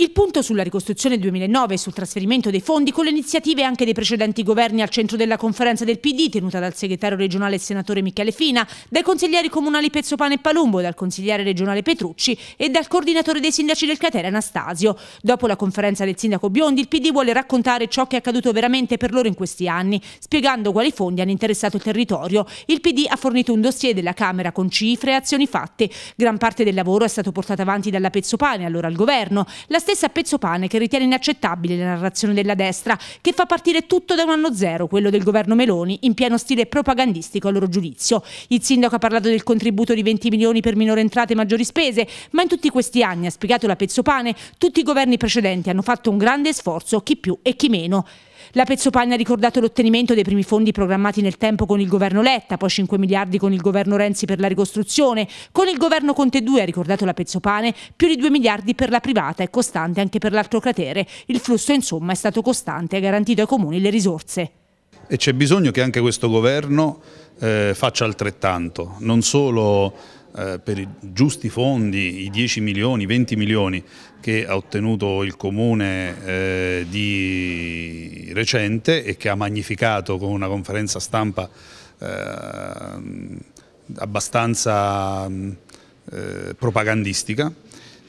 Il punto sulla ricostruzione 2009 e sul trasferimento dei fondi con le iniziative anche dei precedenti governi al centro della conferenza del PD tenuta dal segretario regionale e senatore Michele Fina, dai consiglieri comunali Pezzopane e Palumbo, dal consigliere regionale Petrucci e dal coordinatore dei sindaci del Catera Anastasio. Dopo la conferenza del sindaco Biondi il PD vuole raccontare ciò che è accaduto veramente per loro in questi anni, spiegando quali fondi hanno interessato il territorio. Il PD ha fornito un dossier della Camera con cifre e azioni fatte. Gran parte del lavoro è stato portato avanti dalla Pezzopane, allora al governo. La stessa Pezzopane che ritiene inaccettabile la narrazione della destra, che fa partire tutto da un anno zero, quello del governo Meloni, in pieno stile propagandistico a loro giudizio. Il sindaco ha parlato del contributo di 20 milioni per minore entrate e maggiori spese, ma in tutti questi anni, ha spiegato la Pezzopane, tutti i governi precedenti hanno fatto un grande sforzo, chi più e chi meno. La Pezzopane ha ricordato l'ottenimento dei primi fondi programmati nel tempo con il governo Letta, poi 5 miliardi con il governo Renzi per la ricostruzione, con il governo Conte 2 ha ricordato la Pezzopane, più di 2 miliardi per la privata e costante anche per l'altro cratere. Il flusso insomma è stato costante e ha garantito ai comuni le risorse. E c'è bisogno che anche questo governo eh, faccia altrettanto, non solo eh, per i giusti fondi, i 10 milioni, 20 milioni che ha ottenuto il comune eh, di recente e che ha magnificato con una conferenza stampa eh, abbastanza eh, propagandistica.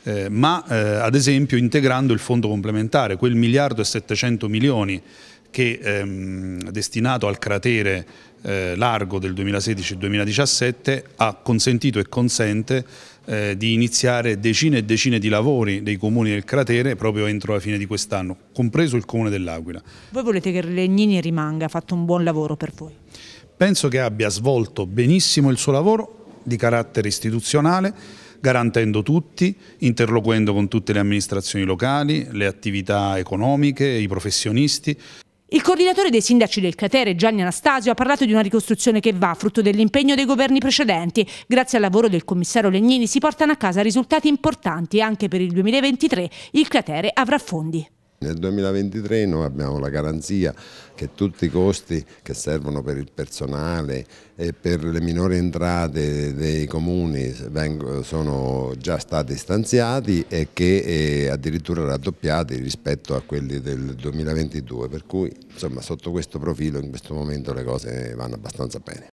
Eh, ma ad esempio integrando il fondo complementare, quel miliardo e 700 milioni che ehm, destinato al cratere eh, largo del 2016-2017 ha consentito e consente eh, di iniziare decine e decine di lavori dei comuni del cratere proprio entro la fine di quest'anno, compreso il comune dell'Aquila. Voi volete che Legnini rimanga, ha fatto un buon lavoro per voi? Penso che abbia svolto benissimo il suo lavoro di carattere istituzionale, garantendo tutti, interloquendo con tutte le amministrazioni locali, le attività economiche, i professionisti. Il coordinatore dei sindaci del Catere, Gianni Anastasio, ha parlato di una ricostruzione che va, frutto dell'impegno dei governi precedenti. Grazie al lavoro del commissario Legnini si portano a casa risultati importanti e anche per il 2023. Il Catere avrà fondi. Nel 2023 noi abbiamo la garanzia che tutti i costi che servono per il personale e per le minori entrate dei comuni sono già stati stanziati e che eh, addirittura raddoppiati rispetto a quelli del 2022, per cui insomma, sotto questo profilo in questo momento le cose vanno abbastanza bene.